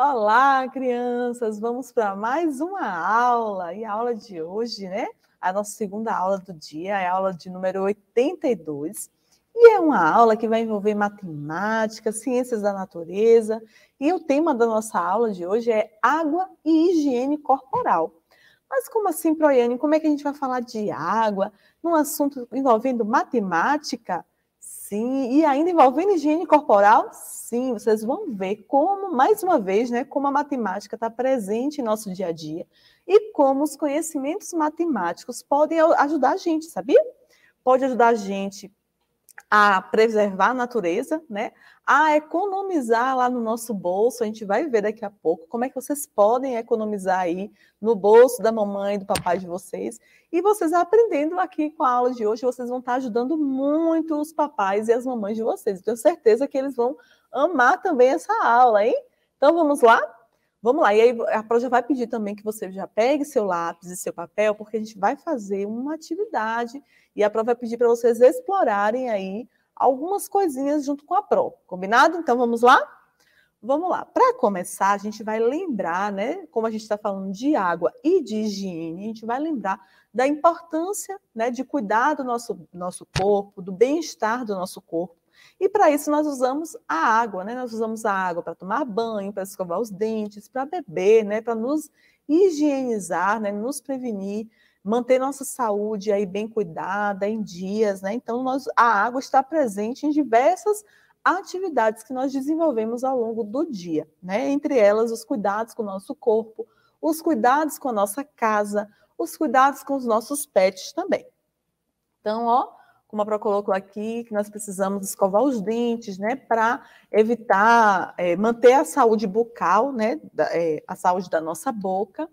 Olá, crianças! Vamos para mais uma aula. E a aula de hoje, né? A nossa segunda aula do dia é a aula de número 82. E é uma aula que vai envolver matemática, ciências da natureza. E o tema da nossa aula de hoje é água e higiene corporal. Mas como assim, Proiane? Como é que a gente vai falar de água num assunto envolvendo matemática? Sim, e ainda envolvendo higiene corporal, sim, vocês vão ver como, mais uma vez, né, como a matemática está presente em nosso dia a dia e como os conhecimentos matemáticos podem ajudar a gente, sabia? Pode ajudar a gente a preservar a natureza, né? A economizar lá no nosso bolso. A gente vai ver daqui a pouco como é que vocês podem economizar aí no bolso da mamãe, do papai de vocês. E vocês aprendendo aqui com a aula de hoje, vocês vão estar ajudando muito os papais e as mamães de vocês. tenho certeza que eles vão amar também essa aula, hein? Então vamos lá? Vamos lá, e aí a Pro já vai pedir também que você já pegue seu lápis e seu papel, porque a gente vai fazer uma atividade e a Pro vai pedir para vocês explorarem aí algumas coisinhas junto com a Pro, combinado? Então vamos lá? Vamos lá. Para começar, a gente vai lembrar, né, como a gente está falando de água e de higiene, a gente vai lembrar da importância né, de cuidar do nosso, nosso corpo, do bem-estar do nosso corpo e para isso nós usamos a água, né? Nós usamos a água para tomar banho, para escovar os dentes, para beber, né? Para nos higienizar, né? Nos prevenir, manter nossa saúde aí bem cuidada em dias, né? Então nós, a água está presente em diversas atividades que nós desenvolvemos ao longo do dia, né? Entre elas os cuidados com o nosso corpo, os cuidados com a nossa casa, os cuidados com os nossos pets também. Então, ó, como a Pro colocou aqui, que nós precisamos escovar os dentes, né, para evitar, é, manter a saúde bucal, né, da, é, a saúde da nossa boca,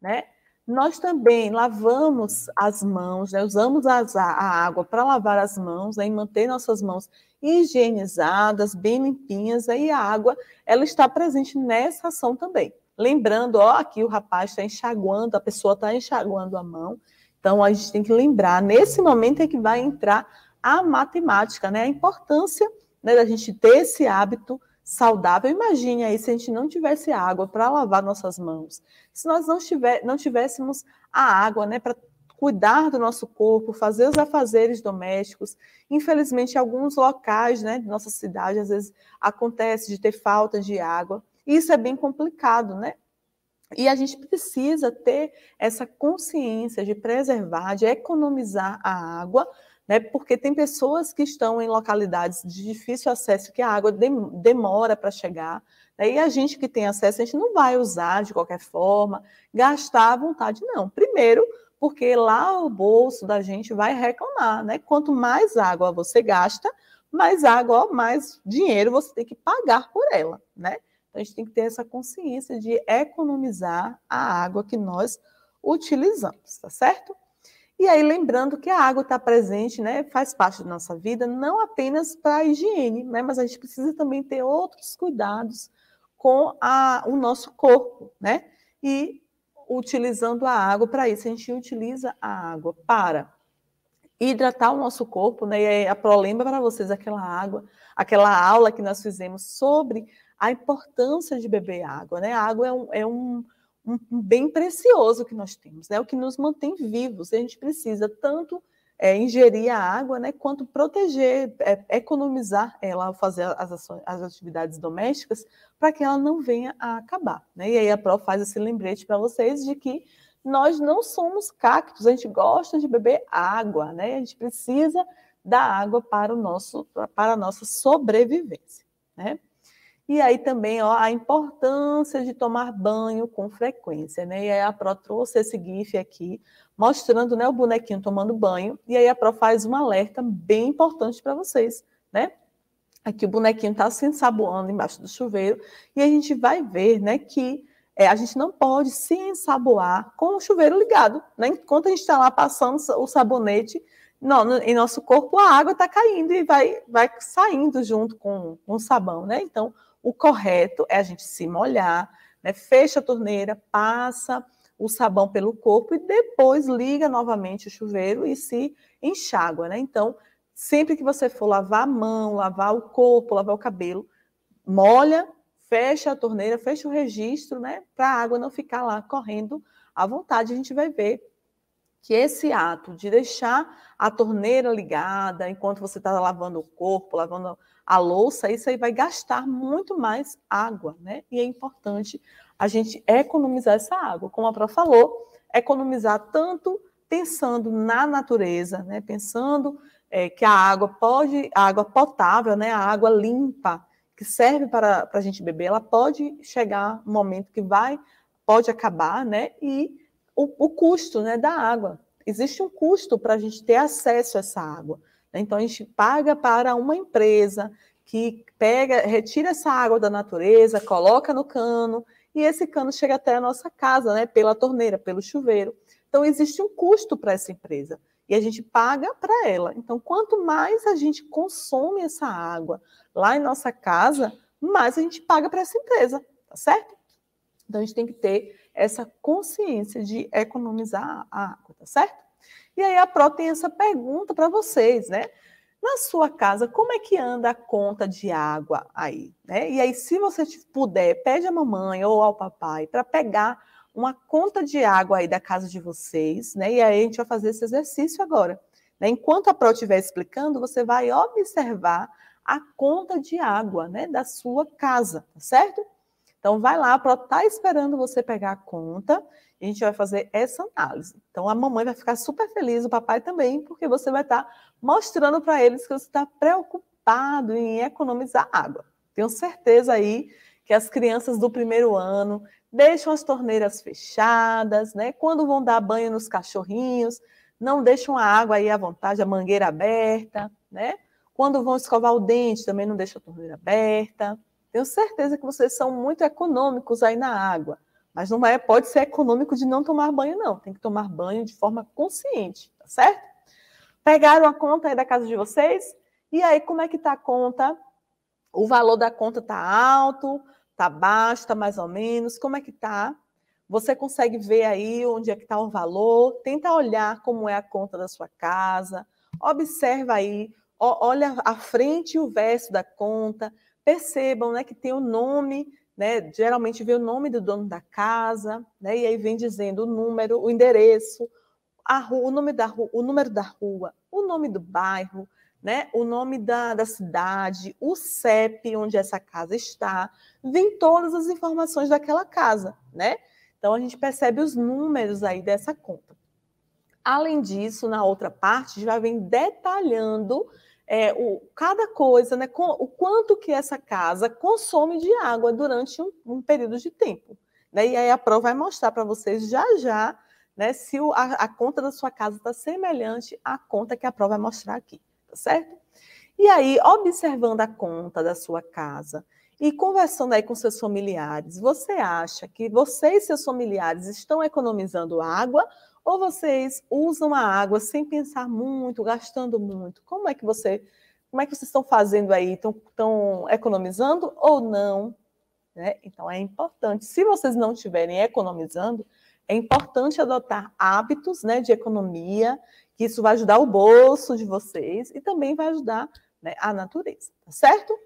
né. Nós também lavamos as mãos, né, usamos as, a água para lavar as mãos, né, e manter nossas mãos higienizadas, bem limpinhas, aí né, a água, ela está presente nessa ação também. Lembrando, ó, aqui o rapaz está enxaguando, a pessoa está enxaguando a mão, então, a gente tem que lembrar, nesse momento é que vai entrar a matemática, né? A importância né, da gente ter esse hábito saudável. Imagine aí se a gente não tivesse água para lavar nossas mãos, se nós não, tiver, não tivéssemos a água né, para cuidar do nosso corpo, fazer os afazeres domésticos. Infelizmente, em alguns locais né, de nossa cidade, às vezes acontece de ter falta de água. E isso é bem complicado, né? E a gente precisa ter essa consciência de preservar, de economizar a água, né? Porque tem pessoas que estão em localidades de difícil acesso que a água demora para chegar. Né? E a gente que tem acesso, a gente não vai usar de qualquer forma, gastar à vontade, não. Primeiro, porque lá o bolso da gente vai reclamar, né? Quanto mais água você gasta, mais água, mais dinheiro você tem que pagar por ela, né? Então, a gente tem que ter essa consciência de economizar a água que nós utilizamos, tá certo? E aí, lembrando que a água está presente, né, faz parte da nossa vida, não apenas para a higiene, né, mas a gente precisa também ter outros cuidados com a, o nosso corpo, né? E utilizando a água para isso, a gente utiliza a água para hidratar o nosso corpo, né? E a Pro lembra para vocês aquela água, aquela aula que nós fizemos sobre a importância de beber água. Né? A água é um, é um, um, bem precioso que nós temos, né? o que nos mantém vivos. A gente precisa tanto é, ingerir a água né? quanto proteger, é, economizar ela fazer as, ações, as atividades domésticas para que ela não venha a acabar. Né? E aí a Pro faz esse lembrete para vocês de que nós não somos cactos, a gente gosta de beber água, né? a gente precisa da água para, o nosso, para a nossa sobrevivência. Né? E aí também ó, a importância de tomar banho com frequência, né? E aí a Pro trouxe esse GIF aqui, mostrando né, o bonequinho tomando banho. E aí a Pro faz um alerta bem importante para vocês, né? Aqui o bonequinho está se ensaboando embaixo do chuveiro. E a gente vai ver né, que é, a gente não pode se ensaboar com o chuveiro ligado. Né? Enquanto a gente está lá passando o sabonete, no, em nosso corpo a água está caindo e vai, vai saindo junto com, com o sabão, né? Então, o correto é a gente se molhar, né? fecha a torneira, passa o sabão pelo corpo e depois liga novamente o chuveiro e se enxágua, né? Então, sempre que você for lavar a mão, lavar o corpo, lavar o cabelo, molha, fecha a torneira, fecha o registro, né? Para a água não ficar lá correndo à vontade. A gente vai ver que esse ato de deixar a torneira ligada enquanto você está lavando o corpo, lavando a louça, isso aí vai gastar muito mais água, né? E é importante a gente economizar essa água. Como a Pró falou, economizar tanto pensando na natureza, né? Pensando é, que a água pode, a água potável, né? A água limpa que serve para, para a gente beber, ela pode chegar um momento que vai, pode acabar, né? E o, o custo né, da água. Existe um custo para a gente ter acesso a essa água. Né? Então, a gente paga para uma empresa que pega, retira essa água da natureza, coloca no cano, e esse cano chega até a nossa casa, né, pela torneira, pelo chuveiro. Então, existe um custo para essa empresa e a gente paga para ela. Então, quanto mais a gente consome essa água lá em nossa casa, mais a gente paga para essa empresa, tá certo? Então, a gente tem que ter essa consciência de economizar a água, tá certo? E aí a Pro tem essa pergunta para vocês, né? Na sua casa, como é que anda a conta de água aí? Né? E aí, se você puder, pede à mamãe ou ao papai para pegar uma conta de água aí da casa de vocês, né? E aí a gente vai fazer esse exercício agora. Né? Enquanto a Pro estiver explicando, você vai observar a conta de água, né, da sua casa, tá certo? Então, vai lá, a Pro está esperando você pegar a conta e a gente vai fazer essa análise. Então, a mamãe vai ficar super feliz, o papai também, porque você vai estar tá mostrando para eles que você está preocupado em economizar água. Tenho certeza aí que as crianças do primeiro ano deixam as torneiras fechadas, né? Quando vão dar banho nos cachorrinhos, não deixam a água aí à vontade, a mangueira aberta, né? Quando vão escovar o dente, também não deixa a torneira aberta. Tenho certeza que vocês são muito econômicos aí na água, mas não é, pode ser econômico de não tomar banho, não. Tem que tomar banho de forma consciente, tá certo? Pegaram a conta aí da casa de vocês? E aí, como é que tá a conta? O valor da conta tá alto, tá baixo, tá mais ou menos? Como é que tá? Você consegue ver aí onde é que está o valor? Tenta olhar como é a conta da sua casa. Observa aí, olha a frente e o verso da conta percebam né, que tem o nome, né, geralmente vê o nome do dono da casa, né, e aí vem dizendo o número, o endereço, a rua, o, nome da rua, o número da rua, o nome do bairro, né, o nome da, da cidade, o CEP, onde essa casa está, vem todas as informações daquela casa. Né? Então, a gente percebe os números aí dessa conta. Além disso, na outra parte, já vem detalhando é, o, cada coisa, né, com, o quanto que essa casa consome de água durante um, um período de tempo. Né? E aí a prova vai mostrar para vocês já já né, se o, a, a, conta da sua casa está semelhante à conta que a prova vai mostrar aqui, tá certo? E aí, observando a conta da sua casa e conversando aí com seus familiares, você acha que você e seus familiares estão economizando água ou vocês usam a água sem pensar muito, gastando muito? Como é que você, como é que vocês estão fazendo aí? Estão, estão economizando ou não? Né? Então é importante. Se vocês não estiverem economizando, é importante adotar hábitos né, de economia, que isso vai ajudar o bolso de vocês e também vai ajudar né, a natureza, tá certo?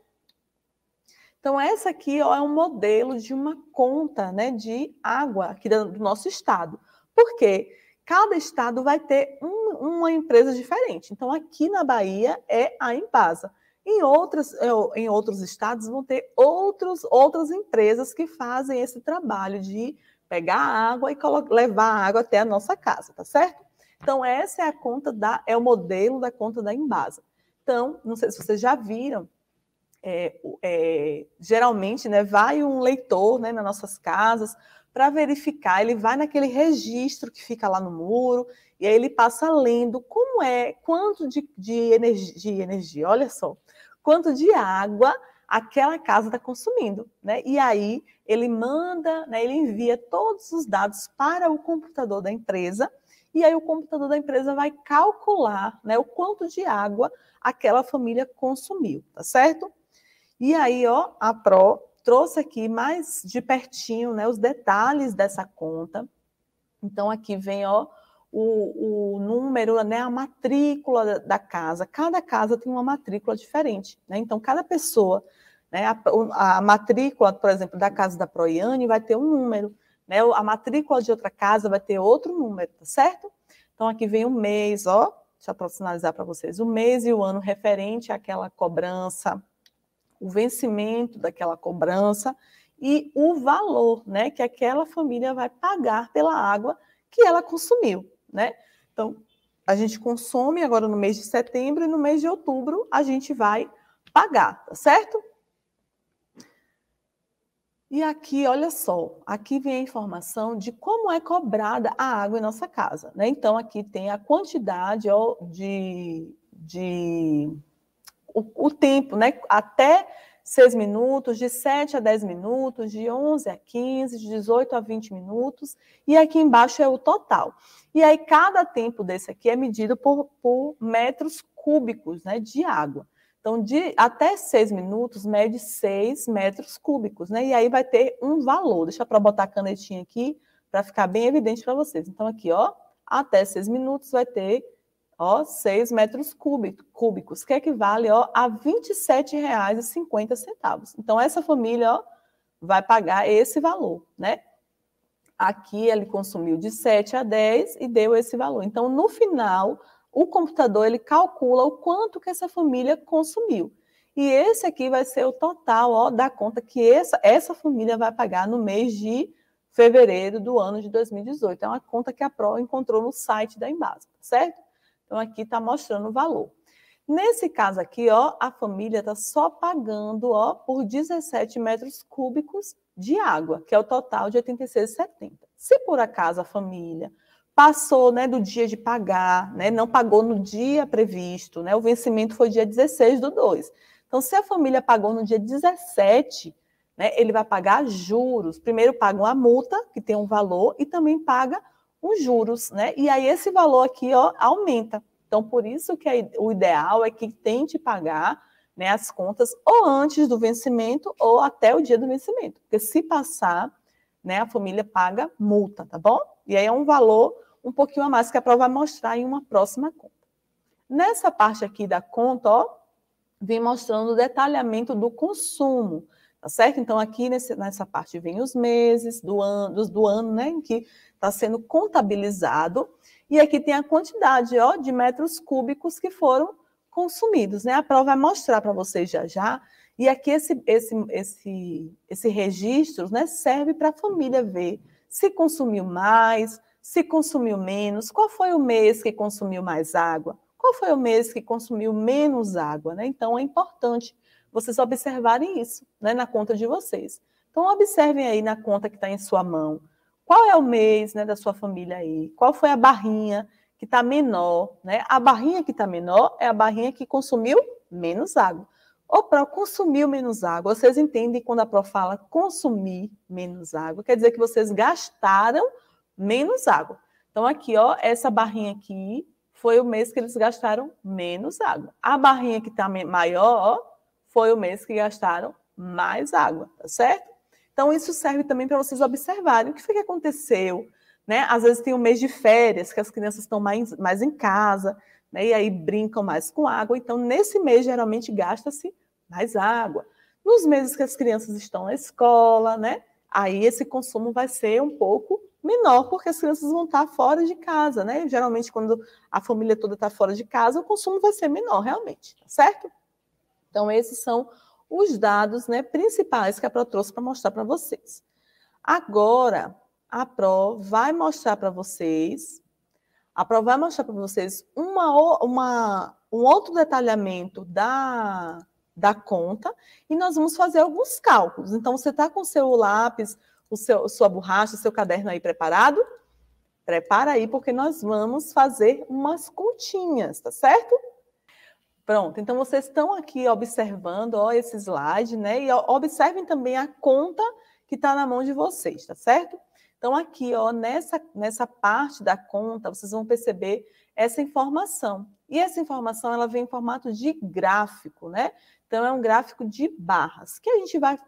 Então, essa aqui ó, é um modelo de uma conta né, de água aqui do nosso estado. Por quê? Cada estado vai ter um, uma empresa diferente. Então, aqui na Bahia é a Embasa. Em, outras, é, em outros estados vão ter outros, outras empresas que fazem esse trabalho de pegar a água e levar a água até a nossa casa, tá certo? Então, essa é a conta da, é o modelo da conta da Embasa. Então, não sei se vocês já viram, é, é, geralmente né, vai um leitor né, nas nossas casas para verificar, ele vai naquele registro que fica lá no muro, e aí ele passa lendo como é, quanto de, de, energia, de energia, olha só, quanto de água aquela casa está consumindo, né? E aí ele manda, né, ele envia todos os dados para o computador da empresa, e aí o computador da empresa vai calcular né, o quanto de água aquela família consumiu, tá certo? E aí, ó, a Pro trouxe aqui mais de pertinho né, os detalhes dessa conta. Então, aqui vem ó, o, o número, né, a matrícula da, casa. Cada casa tem uma matrícula diferente. Né? Então, cada pessoa, né, a, a matrícula, por exemplo, da casa da Proiane vai ter um número. Né? A matrícula de outra casa vai ter outro número, tá certo? Então, aqui vem o mês, ó. Deixa eu sinalizar para vocês. O mês e o ano referente àquela cobrança o vencimento daquela cobrança e o valor né, que aquela família vai pagar pela água que ela consumiu. Né? Então, a gente consome agora no mês de setembro e no mês de outubro a gente vai pagar, tá certo? E aqui, olha só, aqui vem a informação de como é cobrada a água em nossa casa. Né? Então, aqui tem a quantidade de, de o, o tempo, né? Até 6 minutos, de 7 a 10 minutos, de 11 a 15, de 18 a 20 minutos, e aqui embaixo é o total. E aí, cada tempo desse aqui é medido por, por metros cúbicos né, de água. Então, de até 6 minutos, mede 6 metros cúbicos, né? E aí vai ter um valor. Deixa para botar a canetinha aqui para ficar bem evidente para vocês. Então, aqui, ó, até 6 minutos vai ter ó, 6 metros cúbicos, que equivale ó, a R$ 27,50. Então, essa família ó, vai pagar esse valor, né? Aqui ele consumiu de 7 a 10 e deu esse valor. Então, no final, o computador ele calcula o quanto que essa família consumiu. E esse aqui vai ser o total ó, da conta que essa, essa família vai pagar no mês de fevereiro do ano de 2018. É uma conta que a Pro encontrou no site da Embasa, certo? Então, aqui está mostrando o valor. Nesse caso aqui, ó, a família está só pagando ó, por 17 metros cúbicos de água, que é o total de 86,70. Se por acaso a família passou né, do dia de pagar, né, não pagou no dia previsto, né, o vencimento foi dia 16 do 2. Então, se a família pagou no dia 17, né, ele vai pagar juros. Primeiro paga uma multa, que tem um valor, e também paga com juros, né? E aí esse valor aqui ó, aumenta. Então, por isso que é, o ideal é que tente pagar né, as contas ou antes do vencimento ou até o dia do vencimento. Porque se passar, né, a família paga multa, tá bom? E aí é um valor um pouquinho a mais que a é prova vai mostrar em uma próxima conta. Nessa parte aqui da conta, ó, vem mostrando o detalhamento do consumo. Tá certo? Então, aqui nesse, nessa parte vem os meses do ano, dos, do ano, né, em que está sendo contabilizado. E aqui tem a quantidade ó, de metros cúbicos que foram consumidos. Né? A prova vai mostrar para vocês já já. E aqui esse, esse, esse, esse registro né, serve para a família ver se consumiu mais, se consumiu menos, qual foi o mês que consumiu mais água, qual foi o mês que consumiu menos água. Né? Então, é importante vocês observarem isso né, na conta de vocês. Então, observem aí na conta que está em sua mão. Qual é o mês né, da sua família aí? Qual foi a barrinha que está menor? Né? A barrinha que está menor é a barrinha que consumiu menos água. O Pro consumiu menos água. Vocês entendem quando a Pro fala consumir menos água? Quer dizer que vocês gastaram menos água. Então, aqui, ó, essa barrinha aqui foi o mês que eles gastaram menos água. A barrinha que está maior, ó, foi o mês que gastaram mais água, tá certo? Então, isso serve também para vocês observarem o que foi que aconteceu, né? Às vezes tem um mês de férias, que as crianças estão mais, mais em casa, né? E aí brincam mais com água. Então, nesse mês, geralmente, gasta-se mais água. Nos meses que as crianças estão na escola, né? Aí esse consumo vai ser um pouco menor, porque as crianças vão estar fora de casa, né? Geralmente, quando a família toda está fora de casa, o consumo vai ser menor, realmente, tá certo? Então, esses são os dados né, principais que a Pro trouxe para mostrar para vocês. Agora, a Pro vai mostrar para vocês, a Pro vai mostrar para vocês uma, uma, um outro detalhamento da, da conta e nós vamos fazer alguns cálculos. Então, você está com o seu lápis, o seu, sua borracha, seu caderno aí preparado? Prepara aí, porque nós vamos fazer umas continhas, tá certo? Pronto, então vocês estão aqui observando ó, esse slide, né? E observem também a conta que está na mão de vocês, tá certo? Então, aqui, ó, nessa, nessa parte da conta, vocês vão perceber essa informação. E essa informação ela vem em formato de gráfico, né? Então, é um gráfico de barras, que a gente vai.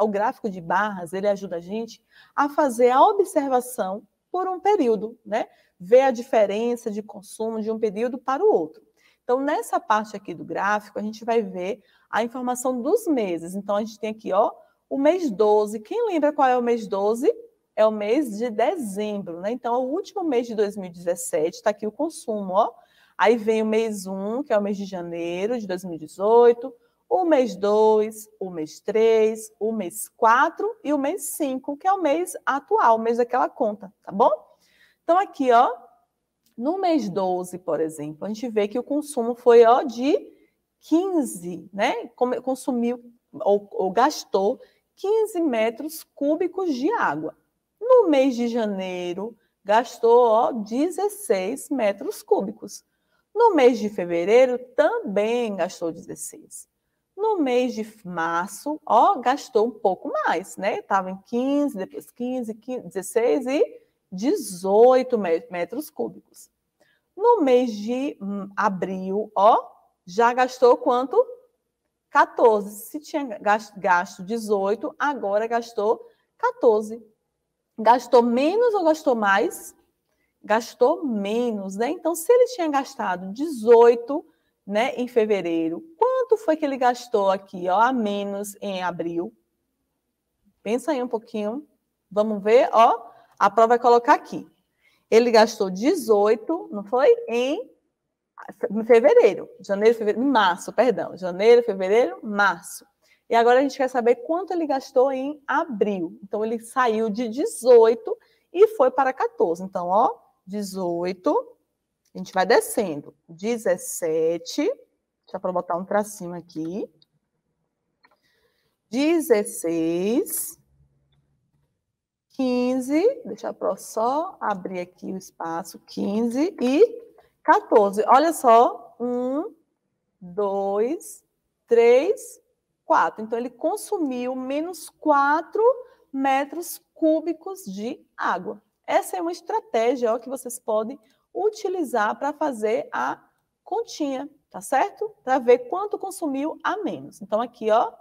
O gráfico de barras ele ajuda a gente a fazer a observação por um período, né? Ver a diferença de consumo de um período para o outro. Então, nessa parte aqui do gráfico, a gente vai ver a informação dos meses. Então, a gente tem aqui, ó, o mês 12. Quem lembra qual é o mês 12? É o mês de dezembro, né? Então, é o último mês de 2017, está aqui o consumo, ó. Aí vem o mês 1, que é o mês de janeiro de 2018, o mês 2, o mês 3, o mês 4 e o mês 5, que é o mês atual, o mês daquela conta, tá bom? Então, aqui, ó, no mês 12, por exemplo, a gente vê que o consumo foi ó, de 15, né? Consumiu ou, ou gastou 15 metros cúbicos de água. No mês de janeiro, gastou ó, 16 metros cúbicos. No mês de fevereiro, também gastou 16. No mês de março, ó, gastou um pouco mais, né? Estava em 15, depois 15, 15 16 e 18 metros cúbicos. No mês de hum, abril, ó, já gastou quanto? 14. Se tinha gasto 18, agora gastou 14. Gastou menos ou gastou mais? Gastou menos, né? Então, se ele tinha gastado 18, né, em fevereiro, quanto foi que ele gastou aqui, ó, a menos em abril? Pensa aí um pouquinho. Vamos ver, ó. A prova vai colocar aqui. Ele gastou 18, não foi? Em, fevereiro. Janeiro, fevereiro, março, perdão. Janeiro, fevereiro, março. E agora a gente quer saber quanto ele gastou em abril. Então, ele saiu de 18 e foi para 14. Então, ó, 18, a gente vai descendo. 17, deixa para botar um tracinho aqui. 16, 15, deixa eu só abrir aqui o espaço, 15 e 14. Olha só, 1, 2, 3, 4. Então, ele consumiu menos 4 metros cúbicos de água. Essa é uma estratégia ó, que vocês podem utilizar para fazer a continha, tá certo? Para ver quanto consumiu a menos. Então, aqui, ó,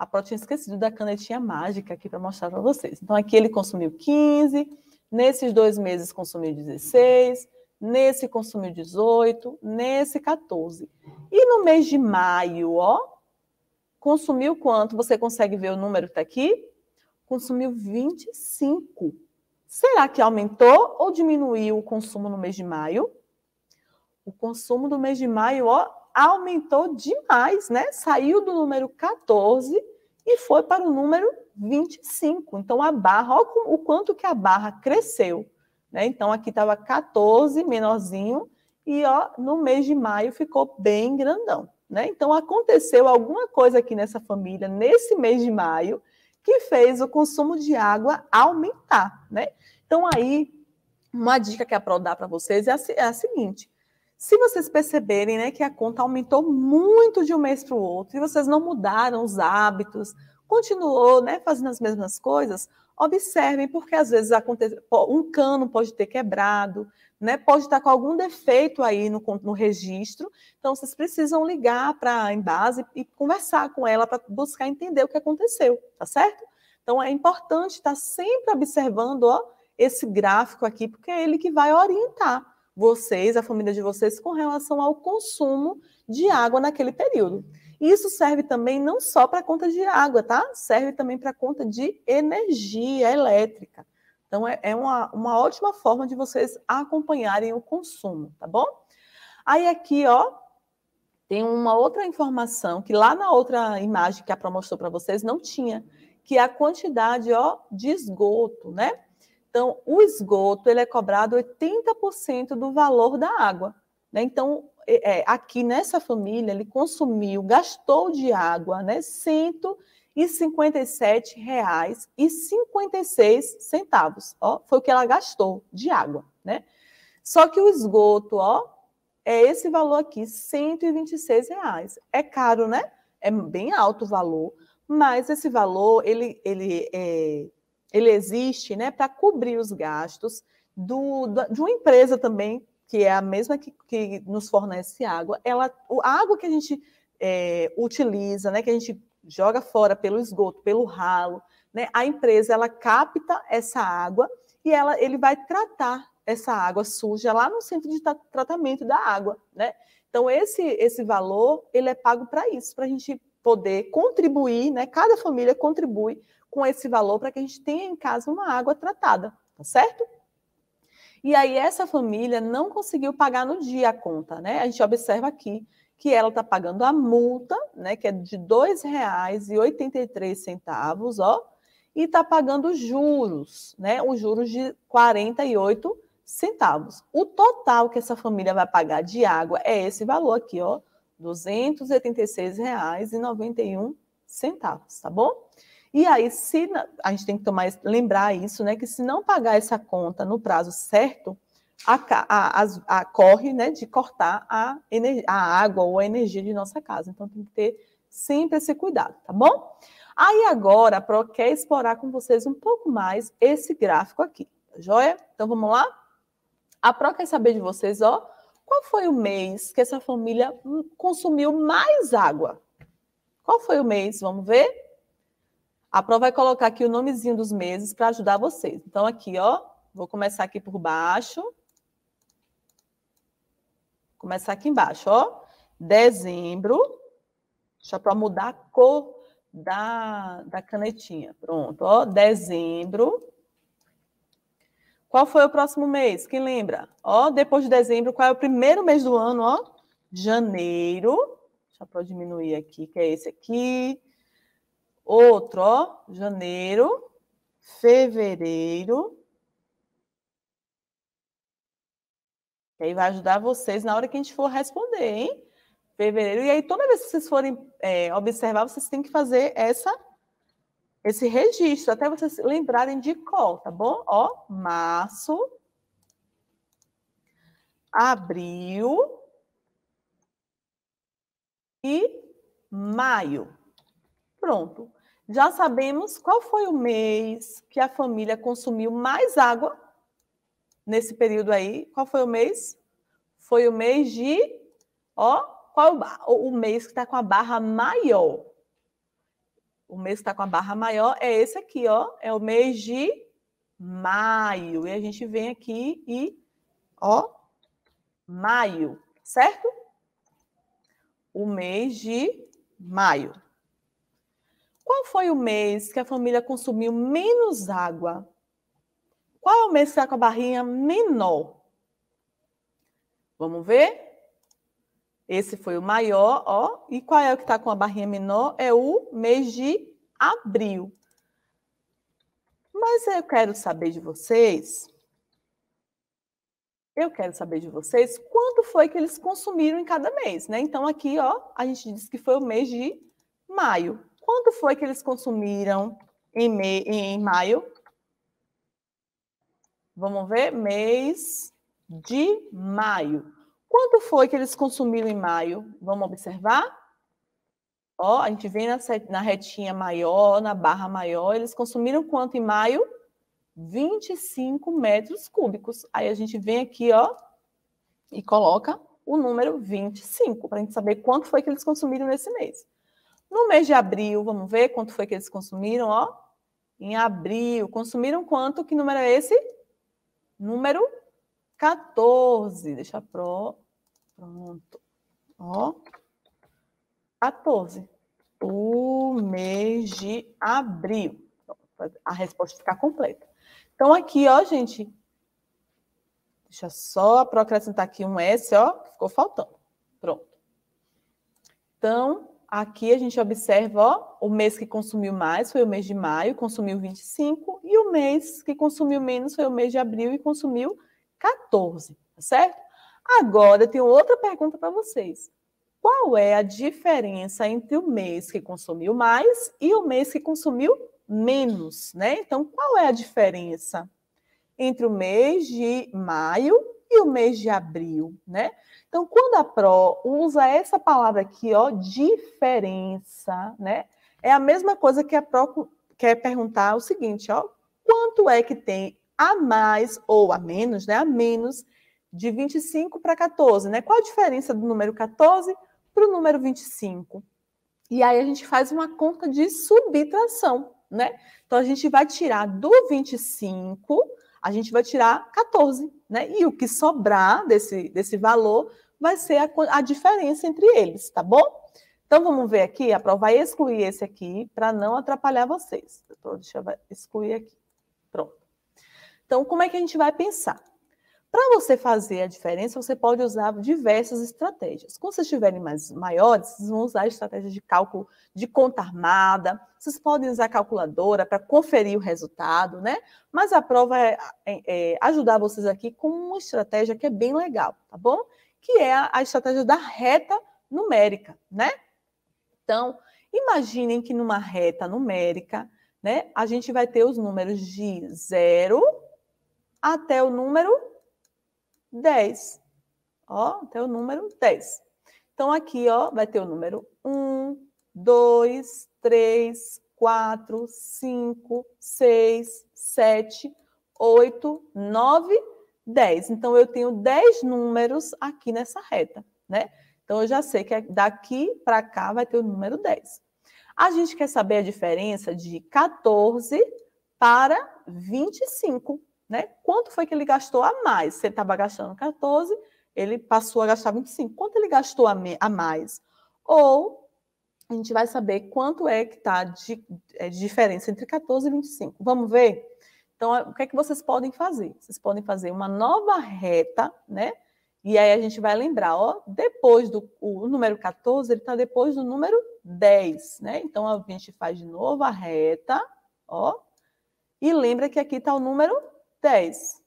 a Pro tinha esquecido da canetinha mágica aqui para mostrar para vocês. Então, aqui ele consumiu 15, nesses dois meses consumiu 16, nesse consumiu 18, nesse 14. E no mês de maio, ó, consumiu quanto? Você consegue ver o número que está aqui? Consumiu 25. Será que aumentou ou diminuiu o consumo no mês de maio? O consumo do mês de maio, ó, aumentou demais, né? Saiu do número 14 e foi para o número 25. Então a barra, olha o quanto que a barra cresceu, né? Então aqui estava 14 menorzinho e ó, no mês de maio ficou bem grandão, né? Então aconteceu alguma coisa aqui nessa família nesse mês de maio que fez o consumo de água aumentar, né? Então aí uma dica que a Pro dá para vocês é a, é a seguinte: se vocês perceberem né, que a conta aumentou muito de um mês para o outro e vocês não mudaram os hábitos, continuou né, fazendo as mesmas coisas, observem, porque às vezes acontece, um cano pode ter quebrado, né, pode estar tá com algum defeito aí no, no registro. Então, vocês precisam ligar para a Embase e conversar com ela para buscar entender o que aconteceu, tá certo? Então, é importante estar tá sempre observando ó, esse gráfico aqui, porque é ele que vai orientar vocês, a família de vocês, com relação ao consumo de água naquele período. Isso serve também não só para conta de água, tá? Serve também para conta de energia elétrica. Então, é, é, uma, uma ótima forma de vocês acompanharem o consumo, tá bom? Aí, aqui, ó, tem uma outra informação que lá na outra imagem que a Pro mostrou para vocês não tinha, que é a quantidade, ó, de esgoto, né? Então, o esgoto ele é cobrado 80% do valor da água. Né? Então, é, é, aqui nessa família, ele consumiu, gastou de água né, 157 Ó, foi o que ela gastou de água. Né? Só que o esgoto ó, é esse valor aqui, R$ 126,00. É caro, né? É bem alto o valor, mas esse valor ele, ele é, ele existe né, para cobrir os gastos do, de uma empresa também, que é a mesma que, que nos fornece água. Ela, a água que a gente é, utiliza, né, que a gente joga fora pelo esgoto, pelo ralo, né, a empresa ela capta essa água e ela, ele vai tratar essa água suja lá no centro de tratamento da água. Né? Então, esse, esse valor ele é pago para isso, para a gente poder contribuir, né? cada família contribui com esse valor para que a gente tenha em casa uma água tratada, tá certo? E aí essa família não conseguiu pagar no dia a conta, né? A gente observa aqui que ela está pagando a multa, né, que é de R$ 2,83, ó, e está pagando juros, né, os juros de 48 centavos. O total que essa família vai pagar de água é esse valor aqui, ó, R$ 286,91, tá bom? E aí, se a gente tem que tomar, lembrar isso, né? Que se não pagar essa conta no prazo certo, a, a, a, corre né, de cortar a, a água ou a energia de nossa casa. Então tem que ter sempre esse cuidado, tá bom? Aí agora, a Pro quer explorar com vocês um pouco mais esse gráfico aqui, tá joia? Então vamos lá? A Pro quer saber de vocês, ó, qual foi o mês que essa família hum, consumiu mais água? Qual foi o mês? Vamos ver? A Pro vai colocar aqui o nomezinho dos meses para ajudar vocês. Então, aqui, ó, vou começar aqui por baixo. Começar aqui embaixo, ó. Dezembro. Deixa para mudar a cor da, da canetinha. Pronto, ó. Dezembro. Qual foi o próximo mês? Quem lembra? Ó, depois de dezembro, qual é o primeiro mês do ano? Ó, janeiro. Deixa eu diminuir aqui, que é esse aqui. Outro, ó, janeiro, fevereiro. E aí vai ajudar vocês na hora que a gente for responder, hein? Fevereiro. E aí, toda vez que vocês forem é, observar, vocês têm que fazer essa, esse registro, até vocês lembrarem de qual, tá bom? Ó, março, abril e maio. Pronto. Já sabemos qual foi o mês que a família consumiu mais água nesse período aí. Qual foi o mês? Foi o mês de. Ó, qual o, o mês que está com a barra maior? O mês que está com a barra maior é esse aqui, ó. É o mês de maio. E a gente vem aqui e, ó, maio, certo? O mês de maio. Qual foi o mês que a família consumiu menos água? Qual é o mês que está com a barrinha menor? Vamos ver? Esse foi o maior, ó. E qual é o que está com a barrinha menor? É o mês de abril. Mas eu quero saber de vocês. Eu quero saber de vocês quanto foi que eles consumiram em cada mês, né? Então aqui, ó, a gente disse que foi o mês de maio. Quanto foi que eles consumiram em, em maio? Vamos ver? Mês de maio. Quanto foi que eles consumiram em maio? Vamos observar? Ó, a gente vem na, retinha maior, na barra maior, eles consumiram quanto em maio? 25 metros cúbicos. Aí a gente vem aqui, ó, e coloca o número 25, para a gente saber quanto foi que eles consumiram nesse mês. No mês de abril, vamos ver quanto foi que eles consumiram, ó. Em abril, consumiram quanto? Que número é esse? Número 14. Deixa pro. Pronto. Ó. 14. O mês de abril. A resposta ficar completa. Então, aqui, ó, gente. Deixa só para acrescentar aqui um S, ó, ficou faltando. Pronto. Então, Aqui a gente observa, ó, o mês que consumiu mais foi o mês de maio, consumiu 25, e o mês que consumiu menos foi o mês de abril e consumiu 14, tá certo? Agora eu tenho outra pergunta para vocês. Qual é a diferença entre o mês que consumiu mais e o mês que consumiu menos, né? Então, qual é a diferença entre o mês de maio e o mês de abril, né? Então, quando a PRO usa essa palavra aqui, ó, diferença, né? É a mesma coisa que a PRO quer perguntar o seguinte, ó, quanto é que tem a mais ou a menos, né? A menos de 25 para 14, né? Qual a diferença do número 14 para o número 25? E aí a gente faz uma conta de subtração, né? Então a gente vai tirar do 25, a gente vai tirar 14, né? E o que sobrar desse, desse valor vai ser a, a diferença entre eles, tá bom? Então vamos ver aqui, a prova vai excluir esse aqui para não atrapalhar vocês. Deixa eu excluir aqui. Pronto. Então, como é que a gente vai pensar? Para você fazer a diferença, você pode usar diversas estratégias. Quando vocês estiverem mais maiores, vocês vão usar estratégias de cálculo de conta armada, vocês podem usar calculadora para conferir o resultado, né? Mas a prova é, é, é, ajudar vocês aqui com uma estratégia que é bem legal, tá bom? Que é a, a estratégia da reta numérica, né? Então, imaginem que numa reta numérica, né, a gente vai ter os números de 0 até o número 10. Ó, tem o número 10. Então, aqui, ó, vai ter o número 1, 2, 3, 4, 5, 6, 7, 8, 9, 10. Então, eu tenho 10 números aqui nessa reta, né? Então, eu já sei que é daqui para cá vai ter o número 10. A gente quer saber a diferença de 14 para 25. Né? Quanto foi que ele gastou a mais? Se ele estava gastando 14, ele passou a gastar 25. Quanto ele gastou a, a mais? Ou a gente vai saber quanto é que está de, é, de, diferença entre 14 e 25. Vamos ver? Então, o que é que vocês podem fazer? Vocês podem fazer uma nova reta, né? E aí a gente vai lembrar, ó, depois do o número 14, ele está depois do número 10, né? Então, a gente faz de novo a reta, ó. E lembra que aqui está o número 10.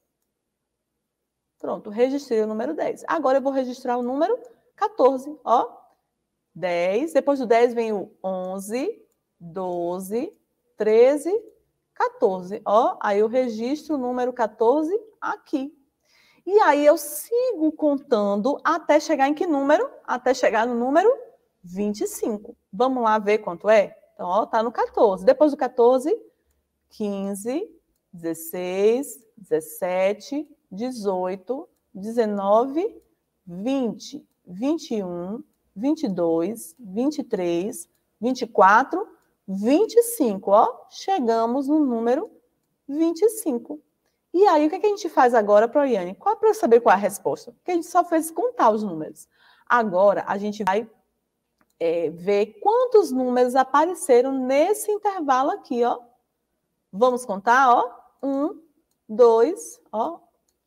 Pronto, registrei o número 10. Agora eu vou registrar o número 14, ó. 10, depois do 10 vem o 11, 12, 13, 14. Ó, aí eu registro o número 14 aqui. E aí eu sigo contando até chegar em que número? Até chegar no número 25. Vamos lá ver quanto é? Então, ó, tá no 14. Depois do 14, 15, 16, 17, 18, 19, 20, 21, 22, 23, 24, 25. Ó, chegamos no número 25. E aí, o que, é que a gente faz agora, Proiane? Qual é para saber qual é a resposta? Porque a gente só fez contar os números. Agora, a gente vai é, ver quantos números apareceram nesse intervalo aqui, ó. Vamos contar, ó um, dois, ó,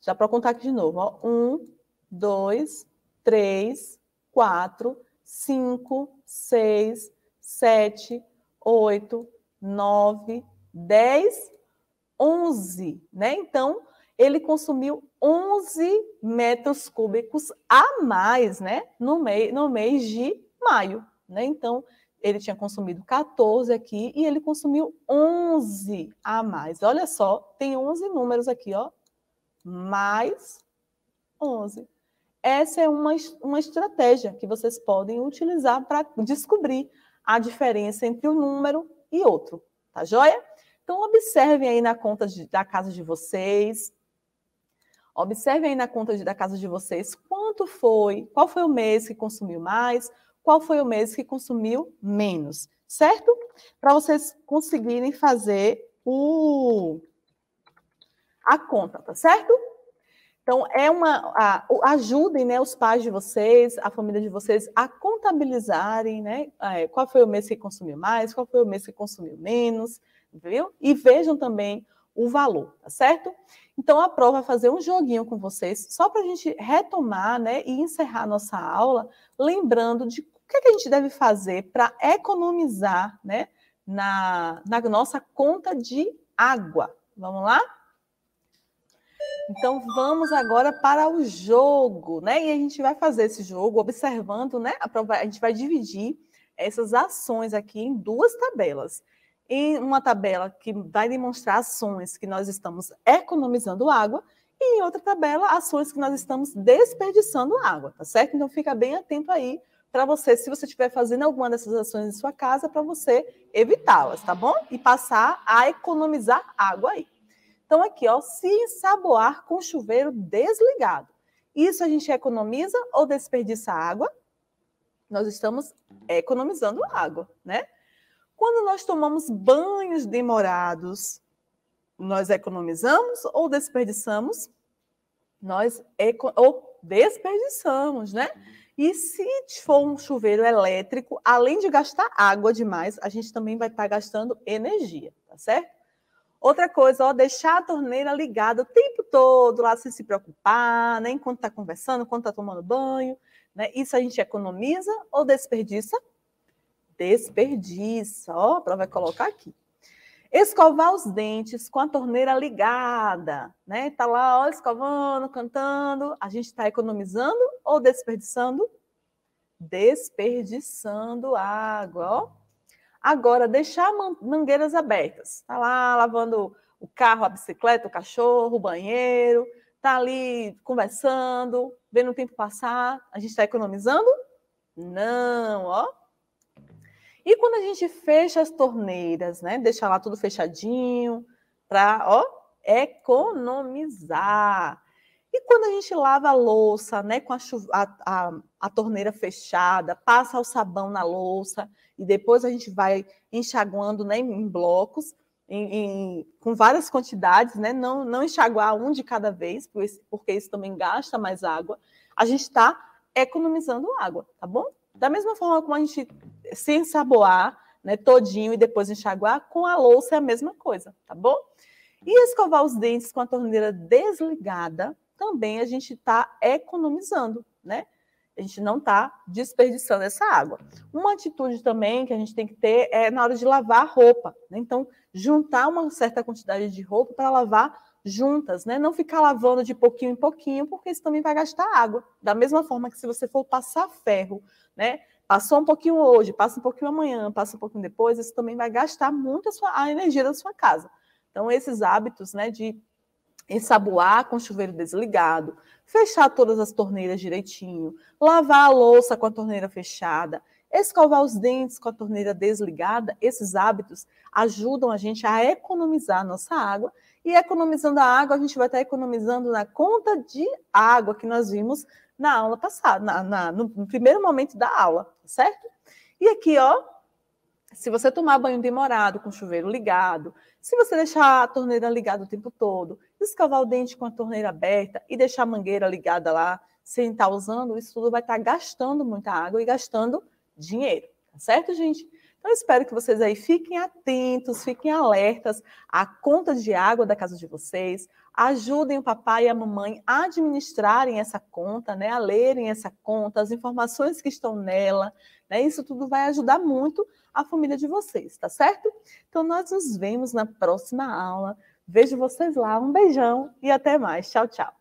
já para contar aqui de novo, ó, um, dois, três, quatro, cinco, seis, sete, oito, nove, dez, onze, né? Então, ele consumiu 11 metros cúbicos a mais, né? No, mei, no mês de maio, né? Então, ele tinha consumido 14 aqui e ele consumiu 11 a mais. Olha só, tem 11 números aqui, ó. Mais 11. Essa é uma, uma estratégia que vocês podem utilizar para descobrir a diferença entre um número e outro, tá joia? Então, observem aí na conta de, da casa de vocês, observem aí na conta de, da casa de vocês quanto foi, qual foi o mês que consumiu mais, qual foi o mês que consumiu menos, certo? Para vocês conseguirem fazer o a conta, tá certo? Então, é uma. A, ajudem né, os pais de vocês, a família de vocês, a contabilizarem né, é, qual foi o mês que consumiu mais, qual foi o mês que consumiu menos, viu? E vejam também o valor, tá certo? Então, a prova vai é fazer um joguinho com vocês, só para a gente retomar né, e encerrar nossa aula, lembrando de o que, é que a gente deve fazer para economizar né, na, na nossa conta de água? Vamos lá? Então vamos agora para o jogo, né? E a gente vai fazer esse jogo observando, né? A gente vai dividir essas ações aqui em duas tabelas. Em uma tabela que vai demonstrar ações que nós estamos economizando água e em outra tabela ações que nós estamos desperdiçando água, tá certo? Então fica bem atento aí para você, se você estiver fazendo alguma dessas ações em sua casa, para você evitá-las, tá bom? E passar a economizar água aí. Então, aqui, ó, se ensaboar com chuveiro desligado. Isso a gente economiza ou desperdiça água? Nós estamos economizando água, né? Quando nós tomamos banhos demorados, nós economizamos ou desperdiçamos nós é ou desperdiçamos, né? E se for um chuveiro elétrico, além de gastar água demais, a gente também vai estar gastando energia, tá certo? Outra coisa, ó, deixar a torneira ligada o tempo todo lá sem se preocupar, né? Enquanto está conversando, enquanto está tomando banho, né? Isso a gente economiza ou desperdiça? Desperdiça, ó, a prova vai é colocar aqui. Escovar os dentes com a torneira ligada, né? Tá lá, ó, escovando, cantando. A gente está economizando ou desperdiçando? Desperdiçando água, ó. Agora, deixar mangueiras abertas. Tá lá lavando o carro, a bicicleta, o cachorro, o banheiro. Tá ali conversando, vendo o tempo passar. A gente está economizando? Não, ó e quando a gente fecha as torneiras, né? Deixa lá tudo fechadinho para, economizar. E quando a gente lava a louça, né, com a, chuva, a, a, a, torneira fechada, passa o sabão na louça e depois a gente vai enxaguando, né, em blocos, em, em, com várias quantidades, né, não, não enxaguar um de cada vez, porque isso também gasta mais água. A gente está economizando água, tá bom? Da mesma forma como a gente se ensaboar, né, todinho e depois enxaguar, com a louça é a mesma coisa, tá bom? E escovar os dentes com a torneira desligada, também a gente está economizando, né? A gente não está desperdiçando essa água. Uma atitude também que a gente tem que ter é na hora de lavar a roupa. Né? Então, juntar uma certa quantidade de roupa para lavar juntas, né? Não ficar lavando de pouquinho em pouquinho, porque isso também vai gastar água. Da mesma forma que se você for passar ferro, né? Passou um pouquinho hoje, passa um pouquinho amanhã, passa um pouquinho depois, isso também vai gastar muito a, sua, a energia da sua casa. Então, esses hábitos, né, de ensaboar com o chuveiro desligado, fechar todas as torneiras direitinho, lavar a louça com a torneira fechada, escovar os dentes com a torneira desligada, esses hábitos ajudam a gente a economizar a nossa água e economizando a água, a gente vai estar economizando na conta de água que nós vimos na aula passada, na, na, no primeiro momento da aula, tá certo? E aqui, ó, se você tomar banho demorado, com o chuveiro ligado, se você deixar a torneira ligada o tempo todo, escovar o dente com a torneira aberta e deixar a mangueira ligada lá, sem estar usando, isso tudo vai estar gastando muita água e gastando dinheiro, tá certo, gente? Eu espero que vocês aí fiquem atentos, fiquem alertas à conta de água da casa de vocês, ajudem o papai e a mamãe a administrarem essa conta, né, a lerem essa conta, as informações que estão nela, né? Isso tudo vai ajudar muito a família de vocês, tá certo? Então nós nos vemos na próxima aula. Vejo vocês lá, um beijão e até mais. Tchau, tchau.